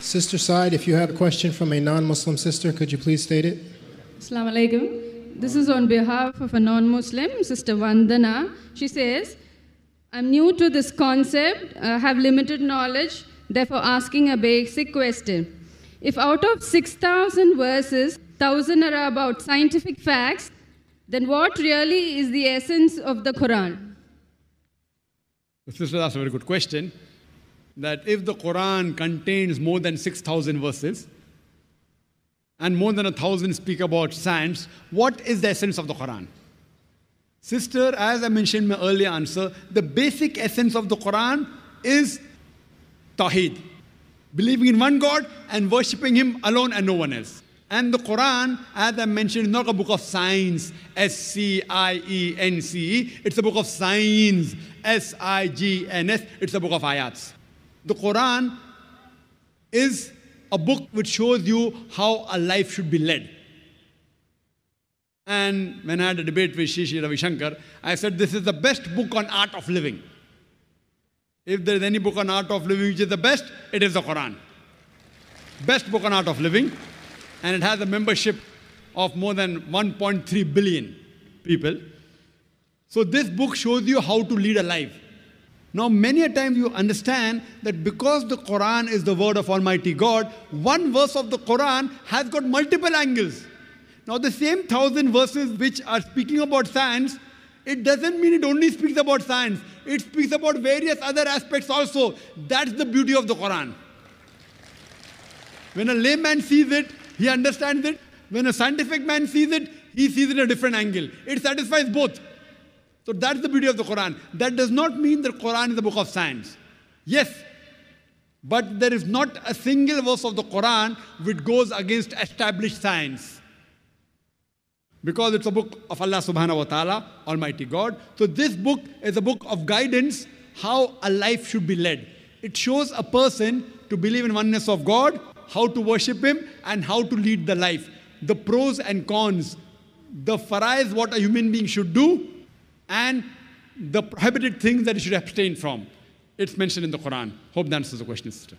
Sister side, if you have a question from a non Muslim sister, could you please state it? Assalamu alaikum. This is on behalf of a non Muslim, Sister Vandana. She says, I'm new to this concept, I uh, have limited knowledge, therefore asking a basic question. If out of 6,000 verses, 1,000 are about scientific facts, then what really is the essence of the Quran? This is, that's a very good question that if the Quran contains more than 6,000 verses and more than a thousand speak about science, what is the essence of the Quran? Sister, as I mentioned in my earlier answer, the basic essence of the Quran is Tawheed, believing in one God and worshipping Him alone and no one else. And the Quran, as I mentioned, is not a book of science, S C I E N C E. It's a book of signs, S I G N S. It's a book of ayats. The Quran is a book which shows you how a life should be led. And when I had a debate with Shishi Ravi Shankar, I said this is the best book on art of living. If there is any book on art of living which is the best, it is the Quran. Best book on art of living. And it has a membership of more than 1.3 billion people. So this book shows you how to lead a life. Now, many a time you understand that because the Quran is the word of Almighty God, one verse of the Quran has got multiple angles. Now, the same thousand verses which are speaking about science, it doesn't mean it only speaks about science, it speaks about various other aspects also. That's the beauty of the Quran. When a layman sees it, he understands it. When a scientific man sees it, he sees it a different angle. It satisfies both. So that's the beauty of the Quran. That does not mean the Quran is a book of science. Yes, but there is not a single verse of the Quran which goes against established science. Because it's a book of Allah subhanahu wa ta'ala, Almighty God. So this book is a book of guidance, how a life should be led. It shows a person to believe in oneness of God, how to worship Him, and how to lead the life. The pros and cons, the farais, what a human being should do, and the prohibited things that you should abstain from. It's mentioned in the Quran. Hope that answers the question, sister.